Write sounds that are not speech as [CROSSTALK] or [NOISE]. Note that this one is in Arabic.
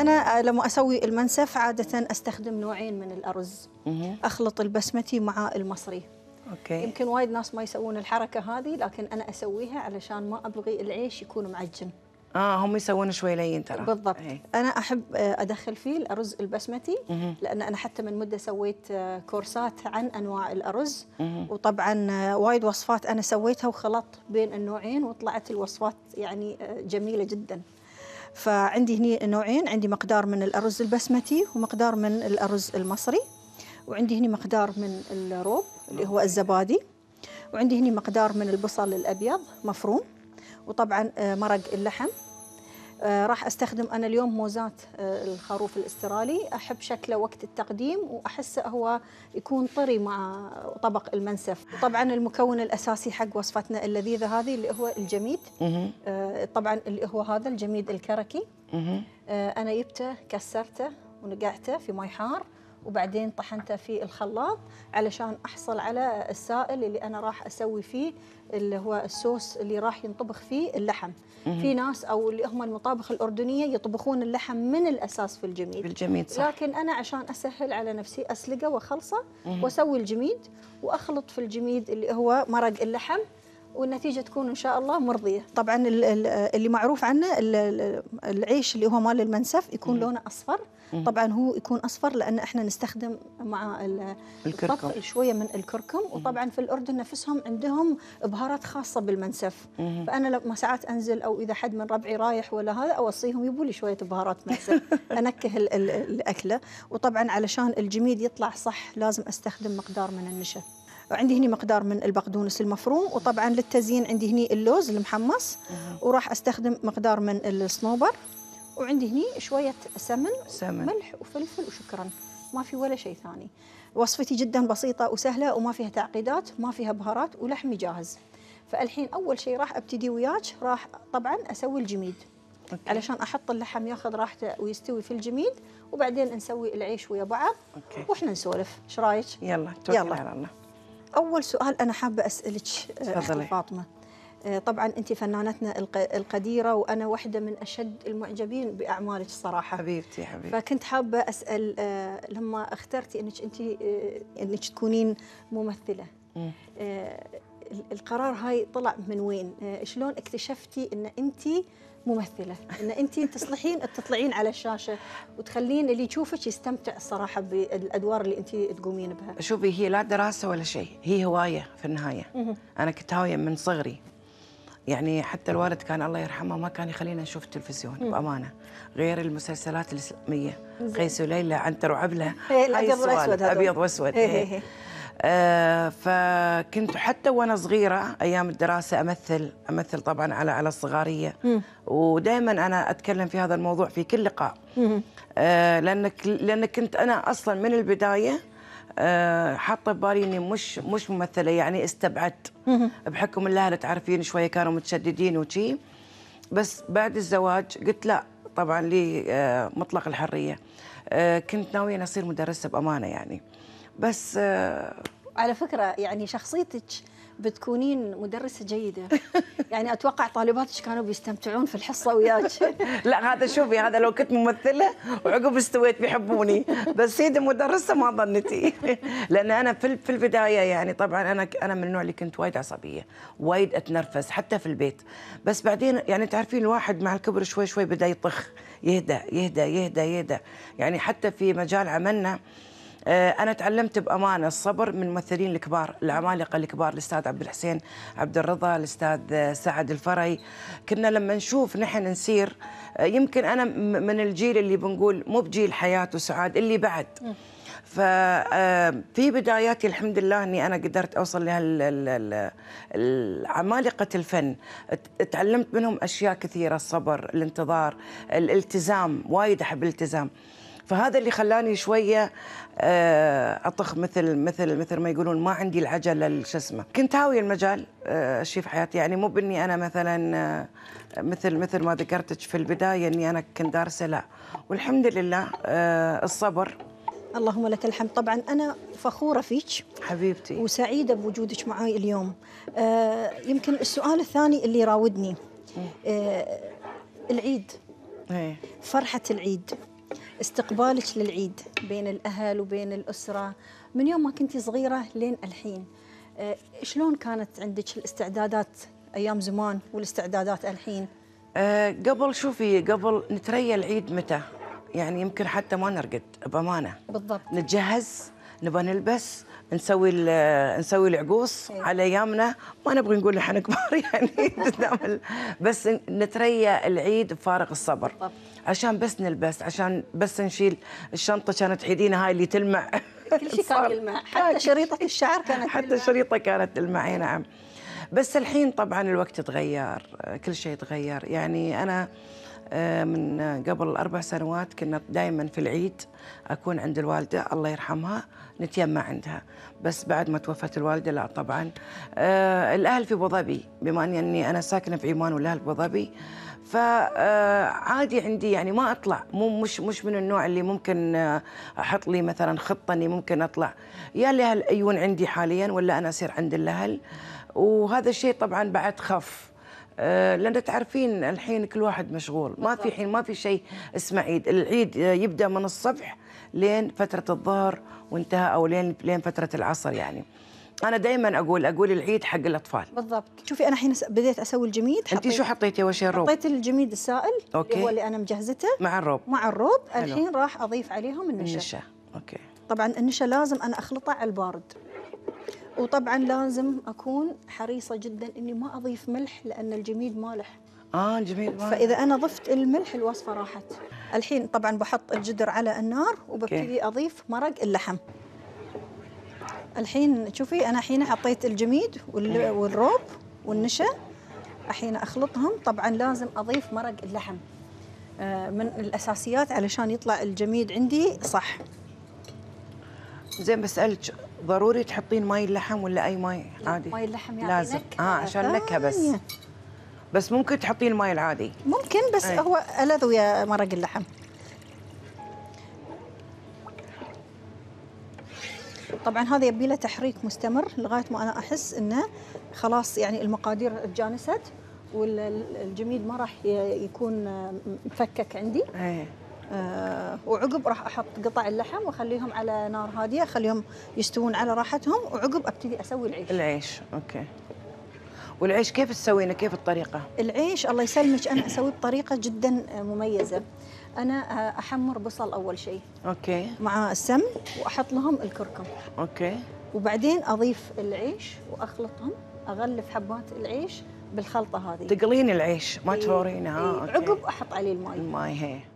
انا لما اسوي المنسف عاده استخدم نوعين من الارز اخلط البسمتي مع المصري اوكي يمكن وايد ناس ما يسوون الحركه هذه لكن انا اسويها علشان ما ابغي العيش يكون معجن اه هم يسوون شوي لين ترى بالضبط أي. انا احب آه، ادخل فيه الارز البسمتي مه. لان انا حتى من مده سويت آه، كورسات عن انواع الارز مه. وطبعا آه، وايد وصفات انا سويتها وخلطت بين النوعين وطلعت الوصفات يعني جميله جدا فعندي هني نوعين عندي مقدار من الأرز البسمتي ومقدار من الأرز المصري وعندي هني مقدار من الروب اللي هو الزبادي وعندي هني مقدار من البصل الأبيض مفروم وطبعا آه، مرق اللحم آه، راح استخدم انا اليوم موزات آه، الخروف الاسترالي احب شكله وقت التقديم واحسه هو يكون طري مع طبق المنسف طبعا المكون الاساسي حق وصفتنا اللذيذه هذه اللي هو الجميد طبعا اللي هو هذا الجميد الكركي آه، انا جبته كسرته ونقعته في مي حار وبعدين طحنته في الخلاط علشان احصل على السائل اللي انا راح اسوي فيه اللي هو الصوص اللي راح ينطبخ فيه اللحم في ناس او اللي هم المطابخ الاردنيه يطبخون اللحم من الاساس في الجميد الجميد صح لكن انا عشان اسهل على نفسي اسلقه واخلصه واسوي الجميد واخلط في الجميد اللي هو مرق اللحم والنتيجة تكون إن شاء الله مرضية طبعا اللي معروف عنه العيش اللي هو مال المنسف يكون مم. لونه أصفر مم. طبعا هو يكون أصفر لأن إحنا نستخدم مع الكركم شوية من الكركم مم. وطبعا في الأردن نفسهم عندهم بهارات خاصة بالمنسف مم. فأنا لما ساعات أنزل أو إذا حد من ربعي رايح ولا هذا أوصيهم يبوا لي شوية بهارات منسف [LAUGHS] أنكه الأكلة وطبعا علشان الجميد يطلع صح لازم أستخدم مقدار من النشا عندي هني مقدار من البقدونس المفروم وطبعا للتزيين عندي هني اللوز المحمص وراح استخدم مقدار من الصنوبر وعندي هني شويه سمن, سمن. ملح وفلفل وشكرا ما في ولا شيء ثاني وصفتي جدا بسيطه وسهله وما فيها تعقيدات ما فيها بهارات ولحمي جاهز فالحين اول شيء راح ابتدي وياك راح طبعا اسوي الجميد أوكي. علشان احط اللحم ياخذ راحته ويستوي في الجميد وبعدين نسوي العيش ويا بعض أوكي. واحنا نسولف ايش رايك يلا توكل على الله اول سؤال انا حابه اسالك آه، تفضلي فاطمه آه، طبعا انت فنانتنا القديره وانا واحده من اشد المعجبين باعمالك الصراحه حبيبتي حبيبتي فكنت حابه اسال آه، لما اخترتي انك انت انك تكونين ممثله القرار هاي طلع من وين آه، شلون اكتشفتي ان انت ممثله ان انت تصلحين [LAUGHS] تطلعين على الشاشه وتخلين اللي يشوفك يستمتع الصراحه بالادوار اللي انت تقومين بها شوفي هي لا دراسه ولا شيء هي هوايه في النهايه انا كنت هاويه من صغري يعني حتى الوالد كان الله يرحمه ما كان يخلينا نشوف التلفزيون بامانه غير المسلسلات الاسلاميه قيس وليلى عنتر وعبله ابيض الابيض والاسود ابيض واسود إيه، إيه، إيه. آه، فكنت حتى وانا صغيره ايام الدراسه امثل امثل طبعا على على الصغاريه ودائما انا اتكلم في هذا الموضوع في كل لقاء آه، لانك لان كنت انا اصلا من البدايه آه، حاطه ببالي اني مش مش ممثله يعني استبعدت بحكم الاهل تعرفين شويه كانوا متشددين وشي بس بعد الزواج قلت لا طبعا لي مطلق الحريه كنت ناويه اصير مدرسه بامانه يعني بس آه، على فكره يعني شخصيتك بتكونين مدرسة جيدة [LAUGHS] يعني أتوقع طالباتك كانوا بيستمتعون في الحصة وياك [LAUGHS] لا هذا شوفي هذا لو كنت ممثلة وعقب استويت بيحبوني بس هي مدرسة ما ظنتي [LAUGHS] لأن أنا في في البداية يعني طبعا أنا أنا من النوع اللي كنت وايد عصبية وايد أتنرفز حتى في البيت بس بعدين يعني تعرفين الواحد مع الكبر شوي شوي بدأ يطخ يهدى يهدى يهدى يهدى, يهدى. يعني حتى في مجال عملنا آه، انا تعلمت بامانه الصبر من الممثلين الكبار العمالقه الكبار الاستاذ عبد الحسين عبد الرضا الاستاذ سعد الفري كنا لما نشوف نحن نسير آه، يمكن انا من الجيل اللي بنقول مو بجيل حياه وسعاد اللي بعد ففي آه، بداياتي الحمد لله اني انا قدرت اوصل لعمالقه الفن تعلمت منهم اشياء كثيره الصبر الانتظار الالتزام وايد احب الالتزام فهذا اللي خلاني شويه آه، اطخ مثل مثل مثل ما يقولون ما عندي العجله شو اسمه كنت هاويه المجال آه، اشي في حياتي يعني مو باني انا مثلا آه، مثل مثل ما ذكرتك في البدايه اني انا كنت دارسه لا والحمد لله الصبر اللهم لك الحمد طبعا أنا فخورة فيك حبيبتي وسعيدة بوجودك معي اليوم آه يمكن السؤال الثاني اللي راودني آه العيد هي. إيه. فرحة العيد استقبالك للعيد بين الأهل وبين الأسرة من يوم ما كنتي صغيرة لين الحين آه، شلون كانت عندك الاستعدادات أيام زمان والاستعدادات الحين؟ أه قبل شوفي قبل نتريى العيد متى يعني يمكن حتى ما نرقد بأمانة بالضبط نتجهز نبى نلبس نسوي نسوي العقوص إيه. على ايامنا ما نبغي نقول احنا كبار [LAUGHS] يعني بس نتريى العيد بفارغ الصبر عشان بس نلبس عشان بس نشيل الشنطه كانت عيدينا هاي اللي تلمع [LAUGHS] كل شيء كان يلمع حتى شريطه الشعر كانت حتى شريطه كانت تلمع اي نعم بس الحين طبعا الوقت تغير كل شيء تغير يعني انا آه، من قبل أربع سنوات كنا دائما في العيد أكون عند الوالدة الله يرحمها نتيمى عندها بس بعد ما توفت الوالدة لا طبعا آه، الأهل في ظبي بما أني يعني أنا ساكنة في عمان والأهل في ظبي فعادي آه، عندي يعني ما اطلع مو مش مش من النوع اللي ممكن احط لي مثلا خطه اني ممكن اطلع يا الاهل يجون عندي حاليا ولا انا اصير عند الاهل وهذا الشيء طبعا بعد خف آه، لان تعرفين الحين كل واحد مشغول ما في حين ما في شيء اسمه عيد العيد آه، يبدا من الصبح لين فتره الظهر وانتهى او لين لين فتره العصر يعني انا دائما اقول اقول العيد حق الاطفال بالضبط شوفي انا الحين بديت اسوي الجميد انت شو حطيتي اول شيء الروب حطيت الجميد السائل أوكي. اللي هو اللي انا مجهزته مع الروب مع الروب الحين راح اضيف عليهم النشا النشا اوكي طبعا النشا لازم انا اخلطه على البارد وطبعا لازم اكون حريصه جدا اني ما اضيف ملح لان الجميد مالح اه الجميد مالح فاذا انا ضفت الملح الوصفه راحت الحين طبعا بحط الجدر على النار وببتدي اضيف مرق اللحم الحين شوفي انا الحين حطيت الجميد والروب والنشا الحين اخلطهم طبعا لازم اضيف مرق اللحم آه، من الاساسيات علشان يطلع الجميد عندي صح زين بسالك ضروري تحطين ماي اللحم ولا اي ماي عادي؟ ماي اللحم يعني لازم نكهة. اه عشان نكهه آه. بس بس ممكن تحطين المي العادي ممكن بس أي. هو الذ ويا مرق اللحم طبعا هذا يبي له تحريك مستمر لغايه ما انا احس انه خلاص يعني المقادير اتجانست والجميد ما راح يكون مفكك عندي أيه. آه، وعقب راح احط قطع اللحم واخليهم على نار هاديه اخليهم يستوون على راحتهم وعقب ابتدي اسوي العيش العيش اوكي والعيش كيف تسوينه كيف الطريقه العيش الله يسلمك انا اسويه بطريقه جدا مميزه انا آه، احمر بصل اول شيء اوكي مع السمن واحط لهم الكركم اوكي وبعدين اضيف العيش واخلطهم اغلف حبات العيش بالخلطه هذه تقلين العيش ما تفورينه إيه. عقب احط عليه الماي الماي هي